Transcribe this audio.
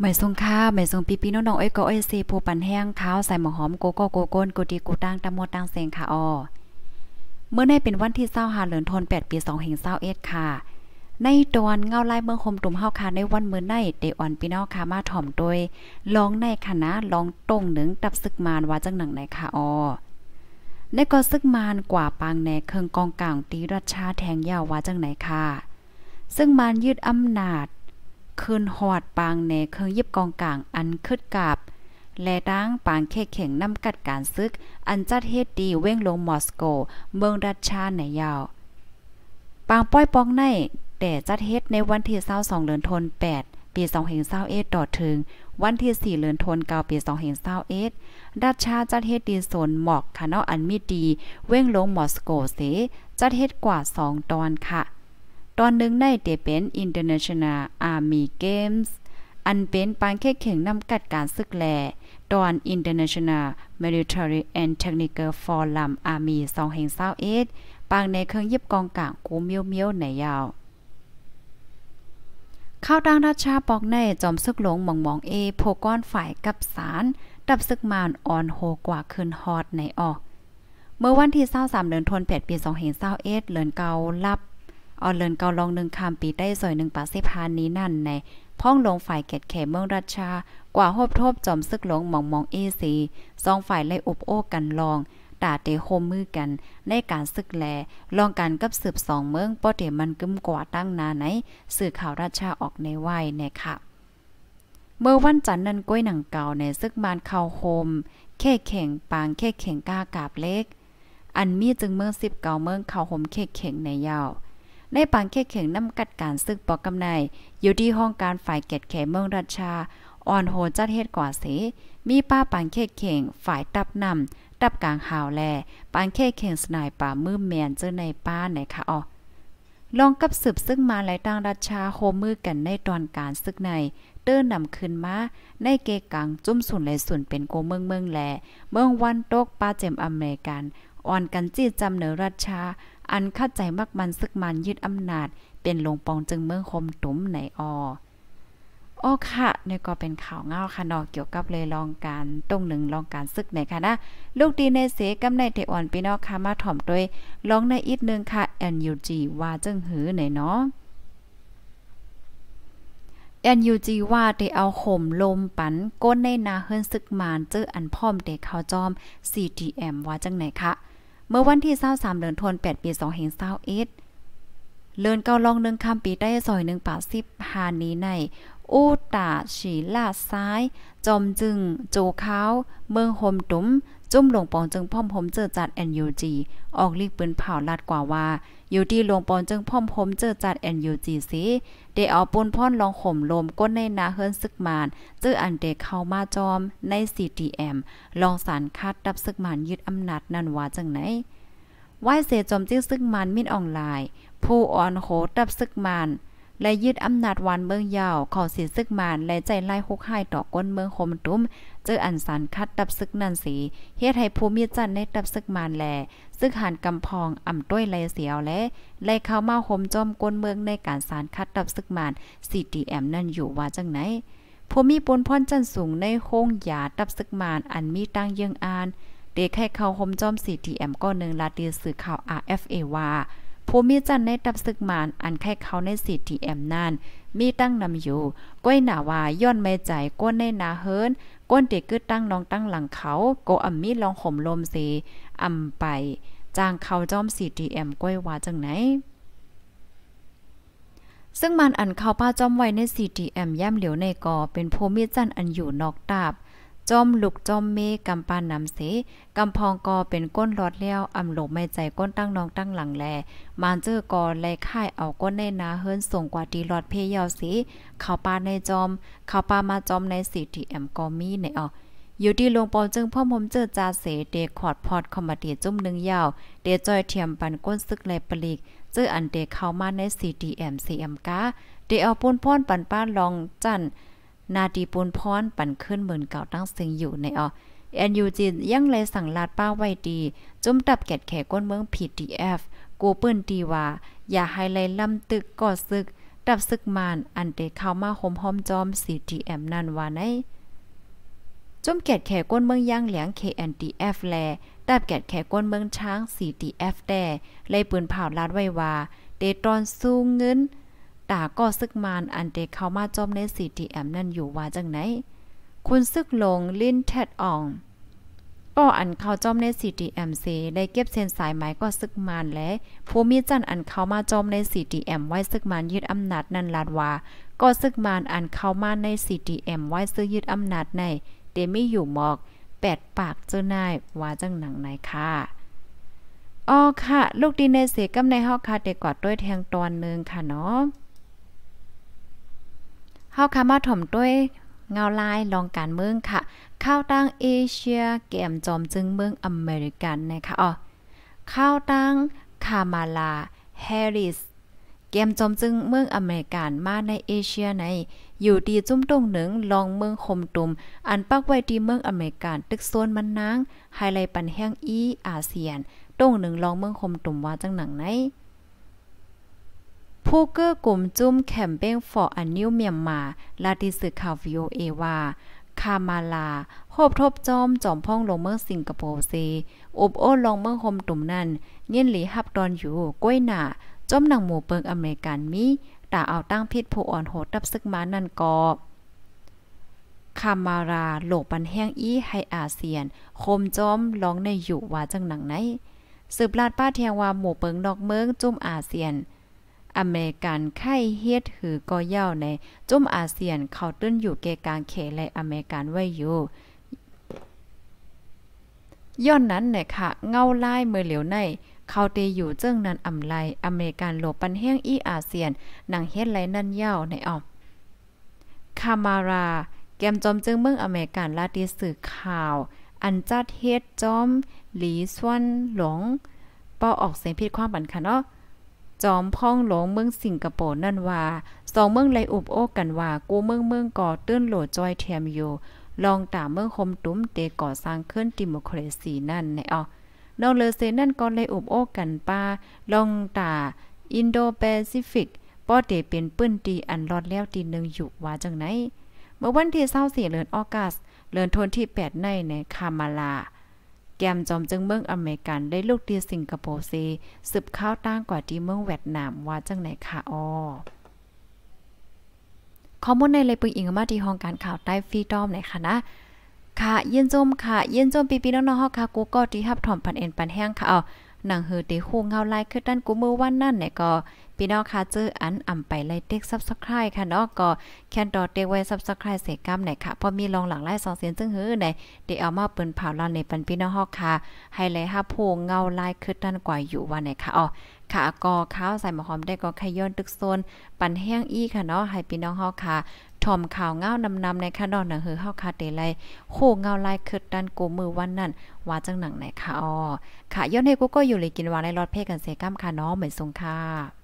หม่ทรงค่าหม่ทรงปีปีน้องๆเอ้ยก็เอ้ยซีผู้ปั่นแห้งข้าวใส่หมอหอมโกโก้โกโก้นกูดีกูตั้งตะมดตั้งเซงค่ะออเมื่อในเป็นวันที่เศร้าหาเหลือนทน8ปี2ห่งเศร้าเอ็ดค่ะในตอนเงาไล่เมืองคมตุ่มเฮาค่ะในวันเมื่อในเดออนพี่น้องค่ะมาถ่อมโดยลองในคณะลองตรงหนึ่งตับซึกมานว่าจังหนังในค่ะออในก็ซึกมานกว่าปางหนเครื่องกองกลางตีรัชชาแทงยาวว่าจังไหนค่ะซึ่งมานยืดอำนาจคืนหอดปางแหนเครื่องยิบกองกลางอันคึดกาบและดังปางเค่เข่งนำกัดการซึก อันจัดเฮ็ดดีเว้งลงมอสโก เมืองรัชชาในยาว ปางป้อยปองใน แต่จัดเฮ็ดในวันที่22เดือนธันวาคมปี2021ต่อถึง วันที่4เดือนธันวาคมปี2021รัชชาจัดเฮ็ดดีโซนหมอกคาเนาะอันมีดีเว้งลงมอสโกเสจัดเฮ็ดกว่า2ตอนค่ะตอนหนึ่งในเตเป็น International Army Games อันเป็นปางแค่เข่งนำกัดการศึกแลตอน International Military and Technical Forum Army 2แห่งเเ้าอสปางในเครื่องยิบกองกลางกูเมียวเมียว ไหนยาวข้าวดังราชาปอกในจอมซึกหลงมองมองเอ โพก้อนฝ่ายกับสาร ดับซึกมานอ่อนโหกว่าคืนฮอดในออก เมื่อวันที่เศร้าสามเดือนทนแปดปีสองเห็1เลือนเกาลับออนเลินเกาลองหนึ่งคำปีได้สอยหนึ่งปาเสพานนี้นั่นในพ่องลงฝ่ายเกตเขเมืองราชากว่าหบทบจอมซึกหลงมองมองเอซี สองฝ่ายไล่อบโอ้กันลองต่าเตโฮมมือกัน ในการซึกแลลองการกับสืบสองเมืองป้อเตมันกึมกว่าตั้งนาไหนสื่อข่าวราชาออกในไหวเนี่ยค่ะ เมื่อวันจันทร์นั้นก้อยหนังเก่าในซึกมานเข้าโฮมเข่แข่งปางเข่แข่งก้ากาบเล็กอันมีจึงเมืองสิบเก่าเมืองเข้าโฮมเข่แข่งในยาวในปางเค่เข่งน้ำกัดการซึกปอกกำไนอยู่ที่ห้องการฝ่ายเกตแขเมืองราชา อ่อนโหจัดเฮ็ดกว่าเส มีป้าปางเค่เข่งฝ่ายตับนำตับกลางหาวแล ปางเค่เข่งสนายป่ามือแมนเจอในป้าไหนคะอ๋อลองกับสืบซึ่งมาหลายต่างราชาโคมือกันในตอนการซึกใน เตื้อนำขึ้นมาในเกกังจุ่มสุนแลยสุนเป็นโกเมืองเมืองแลเมืองวันโตกป้าเจมอเมริกันอ่อนกันจี้จำเหนือราชา อันเข้าใจมักมันซึกมันยึดอำนาจ เป็นหลวงปองจึงเมืองคมตุ้มไหนออโอค่ะนี่ก็เป็นข่าวเงาค่ะนอกเกี่ยวกับเลยลองการตรงหนึ่งลองการซึกไหนค่ะนะลูกดีในเสกำในเทอ่อนพี่น้องค่ะ มาถ่อมด้วยลองในอีกนึงค่ะ NUG ว่าจึงหือไหนเนาะ NUG ว่าเตเอาข่มลมปัน ก้นในนาเฮิรนซึกมานเจออันพร้อมเด็กเขาจอม CTM ว่าจังไหนคะ่ะเมื่อวันที่23เดือนธันวาคมปี2521เลื่อนเก้าลองหนึ่งค่ำปี ได้ซอยหนึ่งป่าสิบหานี้ ใน อูตา ฉีลา ซ้ายจอมจึงโจเขาเมืองโฮมตุ้ม จุ่ม หลงปองจึงพ่อมผมเจอจัดอนยูจี ออกลีก ปืนเผาลาดกว่าว่าอยู่ที่ลงปอนจึงพ่อมผมเจอจัดแอนยูจีซีเด้เอาปนพ่อนลองข่มลมก้นในนาเฮิรนซึกมานเจออันเดเข้ามาจอมใน CTM ลองสารคาดดับซึกมานยึดอำนาจนันวาจังไหนไหวเสจอมจิ้วซึกมานมินออนไลน์ผู้อ่อนโหดับซึกมานและยึดอำนาจวานเมืองยาวขอสินซึกมานและใจไล่ฮุกไห้ต่อก้นเมืองคมตุ้มเจออันสันคัดดับซึกนันสีเฮ็ดให้ภูมิจันในดับซึกมานแลซึกหันกำพองอ่ำต้วยไลเสียวและไล่เข้ามาคมจอมก้นเมืองในการสารคัดดับซึกมานีแอมนั่นอยู่ว่าจังไหนผู้มีปนพรจันสูงในโค้งหยาดับซึกมานอันมีตั้งยังอานเด็กให้เข้าคมจอมแอมก้อนหนึ่งลาตีสื่อข่าว RFA ว่าผู้มีจัน ในตับศึกมานอันแค่เขาในสิทธิแอมนาน มีตั้งนำอยู่ ก้อยหนาวาย้อนไม่ใจ ก้นในนาเฮิน ก้นเด็กกึดตั้งน้องตั้งหลังเขา โกอัมมีลองห่มลมสีอำไป จางเขาจ้อมสิทธิแอมก้อยวาจังไหน ซึ่งมันอันเข้าป้าจ้อมไว้ใน CTM ย่ำเหลียวในกอเป็นผูมีจันอันอยู่นอกตาบจอมลูกจอมเมกำปานนำเสกำพองกอเป็นก้นรอดแล้วอำหลบไม่ใจก้นตั้งน้องตั้งหลังแล มานเจอกอไล่ค่ายเอาก้นในนาเฮินส่งกว่าตีรอดเพยาวสีเข้าปาในจอมเข้าปามาจอมในสีทีแอมกอมีในอออยู่ที่โลงปอจึงพ่อผมเจอจาเสเดคอร์ดพอดคอมมาดีจุ่มหนึ่งยาวเดจอยเทียมปันก้นซึกแลปลีกเจออันเดเข้ามาใน CDM CM กาเดเอาปุ้นพ่อนปันป้าลองจันนาดีปูนพรปั่นขึ้นเหมือนเก่าตั้งซึงอยู่ในออแอนยูจินยังเลยสั่งลาดป้าไว้ดี จุ้มตับแกดแขก้นเมืองพีดีเอฟกูเปิ้นตีว่าอย่าให้ไลยลำตึกก่อซึกดับซึกมาน อันเตเข้ามาหมหอมจอมสีทีแอมนั่นว่าไนจุ้มแกดแขก้นเมืองย่างเหลียง KNDF แลดับแกดแขก้นเมืองช้าง c อ f แต่เลยปืนเผาลาดไว้ว่าเตตอนสู้เงินด่าก็ซึกมานอันเด็กเข้ามาจอมในีีแอมนั่นอยู่ว่าจังไหน คุณซึกลง ลิ้นแทดอ่องก็อันเข้าจอมในี t m เซได้เก็บเส้นสายไหมก็ซึกมานและผู้มีจันอันเข้ามาจอมในีีแอมไว้ซึกมานยึดอำนาจนั่นลาดว่าก็ซึกมานอันเข้ามาในีีแอมไว้ซึกยึดอำนาจในเตไม่อยู่หมอกแปดปากเจ้านายว่าจังหนังไหนค่ะอ๋อค่ะ ลูกดีในเสกำในห้อค่ะเด็กกอดด้วยแทงตอนนึงค่ะเนาะข้าคามาถ่มด้วยเงาลายลองการเมืองค่ะ เข้าตั้งเอเชียเกมจอมจึงเมืองอเมริกันนะคะอ๋อเข้าตั้งคามาลาแฮริสเกมจอมจึงเมืองอเมริกันมาในเอเชียในอยู่ดีจุ้มตรงหนึ่งลองเมืองคมตุม อันปักไว้ดีเมืองอเมริกันตึกโซนมันนางไฮไลท์ปันแห้งอีอาเซียนตรงหนึ่งลองเมืองคมตุมว่าจังหนังไหนผู้เกื้อกลุ่มจุ้มแคมเป้งฟอร์อันนิวเมียมมา ลาดิสึข่าววิโอเอวา คามาลาโบทบจอมจอมพ่องลงเมืองสิงคโปร์เซอบโอลงเมืองโฮมตุ่มนั่นเงยนหลีฮับดอนอยู่กล้วยหนาจอมหนังหมูเปิงอเมริกันมีต่เอาตั้งพิษผู้อ่อนโหดดับซึกมานั่นกอบ คามารา โหลปันแห้งอี้ให้อาเซียนโคมจอมร้องในอยู่ว่าจังหนังไหน สืบลาดป้าเทียงว่าหมู่เปิงดอกเมืองจุ้มอาเซียนอเมริกันไข้เฮ็ดหือก็เย่าใน จุ่มอาเซียนเขาตื้นอยู่เกกลางเขและอเมริกันไว้อยู่ย้อนนั้นเนี่ยค่ะเงาไล่เมื่อเหลียวในเขาเตอยู่เจิ้งนันอำไลอเมริกันโหลปันแห้งอีอาเซียนหนังเฮ็ดไรนั่นเย่าในออมคามารา แกมจอมจึงเมืองอเมริกันลาติสื่อข่าว อันจัดเฮ็ดจอมหลีส่วนหลงปอออกเสียงผิดความบันคะเนาะจอมพ่องหลงเมืองสิงคโปร์นั่นว่า สองเมืองเลยอุบโอ้กันว่า กูเมืองเมืองก่อตื้นโหลดจอยเทียมอยู่ ลองตามเมืองคมตุ้มเตก่อสร้างขึ้นดิโมคราซีนั่นในอ๋อนองเลเซนั่น ก็เลยอุบโอกันป้าลองตาอินโดแปซิฟิกป้อเตเป็นปื้นตีอันรอดแล้ว ตีหนึ่งอยู่ว่าจังไหนเมื่อวันที่เศร้าสี่เดือนออกัสเดือนทนที่ 8 ในในคามาลาแกมจอมจึงเมืองอเมริกันได้ลูกเดียสิงคโปร์เซสืบข้าวตั้งกว่าที่เมืองเวียดนาม ว่าจังไหนคะออข้อมูลในเลยปึงอิงมาที่ห้องการข่าวใต้ฟรีดอมไหนค่ะนะค่ะเย็นจมค่ะเย็นจมปีปีน้องน้องฮอกค่ะกูก็ที่ฮับถอมปันเอ็นปันแห้งค่ะเอาหนังเฮอเตโค่เงาลายคือด้านกูเมื่อวันนั่นเนี่ยก็พี่น้องค่ะจื่ออันอ่ำไปไล่เด็กซับสไคร์ค่ะเนาะก็แคนดอเต็กไว้ซับสไคร์เสกกามไหนค่ะพอมีลองหลังไล่สองเสียงซึ่งหือไหนได้เอามาเปิ้นเผาเราในปันพี่น้องฮอกค่ะ ให้ไล่ฮับโพงเงาลายคือ้ันกว่าอยู่ว่าไหน ค่ะอ๋อค่ะกอข้าวใส่หมอหอมได้ก็ขย้อนตึกโซนปั่นแห้งอี้ค่ะเนาะให้พี่น้องเฮาค่ะถ่อมข่าวเงานำๆในค่ะนอนหนังหือเฮาค่ะเตไลโคเงาลายคึดดันกูมือวันนั้นว่าจังหนังไหนค่ะอ๋อค่ะย้อนให้กูก็อยู่เลยกินวาในรถเพ่กันเซกัมค่ะเนาะเหมือนสงค่ะ